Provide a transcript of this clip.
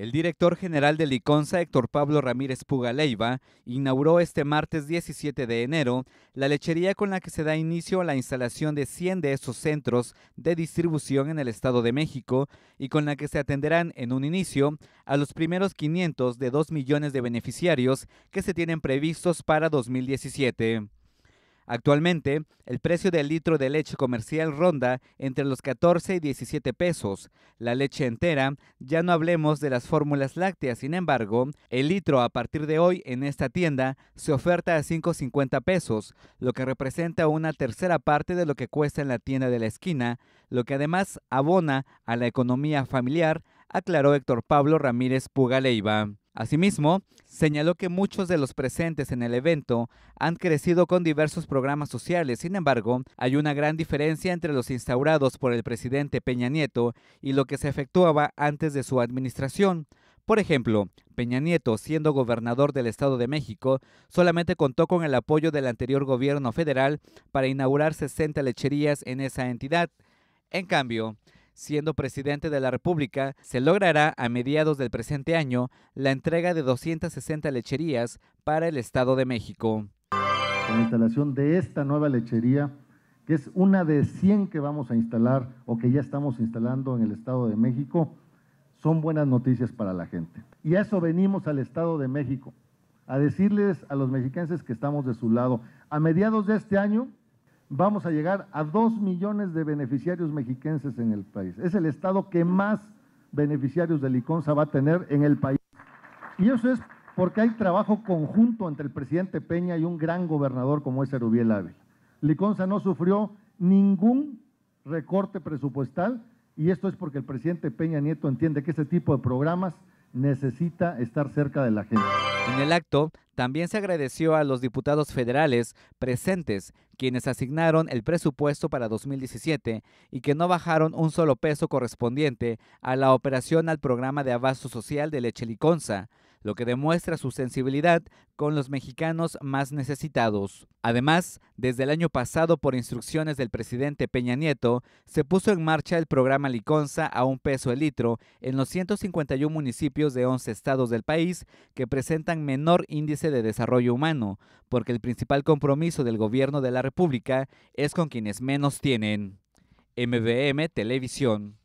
El director general de Liconza, Héctor Pablo Ramírez Pugaleiva, inauguró este martes 17 de enero la lechería con la que se da inicio a la instalación de 100 de esos centros de distribución en el Estado de México y con la que se atenderán en un inicio a los primeros 500 de 2 millones de beneficiarios que se tienen previstos para 2017. Actualmente, el precio del litro de leche comercial ronda entre los 14 y 17 pesos. La leche entera, ya no hablemos de las fórmulas lácteas, sin embargo, el litro a partir de hoy en esta tienda se oferta a 5.50 pesos, lo que representa una tercera parte de lo que cuesta en la tienda de la esquina, lo que además abona a la economía familiar, aclaró Héctor Pablo Ramírez Pugaleiva. Asimismo, señaló que muchos de los presentes en el evento han crecido con diversos programas sociales, sin embargo, hay una gran diferencia entre los instaurados por el presidente Peña Nieto y lo que se efectuaba antes de su administración. Por ejemplo, Peña Nieto, siendo gobernador del Estado de México, solamente contó con el apoyo del anterior gobierno federal para inaugurar 60 lecherías en esa entidad. En cambio, siendo presidente de la República, se logrará a mediados del presente año la entrega de 260 lecherías para el Estado de México. la instalación de esta nueva lechería, que es una de 100 que vamos a instalar o que ya estamos instalando en el Estado de México, son buenas noticias para la gente. Y a eso venimos al Estado de México, a decirles a los mexicanos que estamos de su lado. A mediados de este año vamos a llegar a dos millones de beneficiarios mexiquenses en el país. Es el estado que más beneficiarios de Liconza va a tener en el país. Y eso es porque hay trabajo conjunto entre el presidente Peña y un gran gobernador como es Erubiel Ávila. Liconza no sufrió ningún recorte presupuestal y esto es porque el presidente Peña Nieto entiende que este tipo de programas necesita estar cerca de la gente. En el acto también se agradeció a los diputados federales presentes, quienes asignaron el presupuesto para 2017 y que no bajaron un solo peso correspondiente a la operación al programa de abasto social de leche liconza, lo que demuestra su sensibilidad con los mexicanos más necesitados. Además, desde el año pasado, por instrucciones del presidente Peña Nieto, se puso en marcha el programa Liconza a un peso el litro en los 151 municipios de 11 estados del país que presentan menor índice de Desarrollo Humano, porque el principal compromiso del gobierno de la República es con quienes menos tienen. MBM Televisión.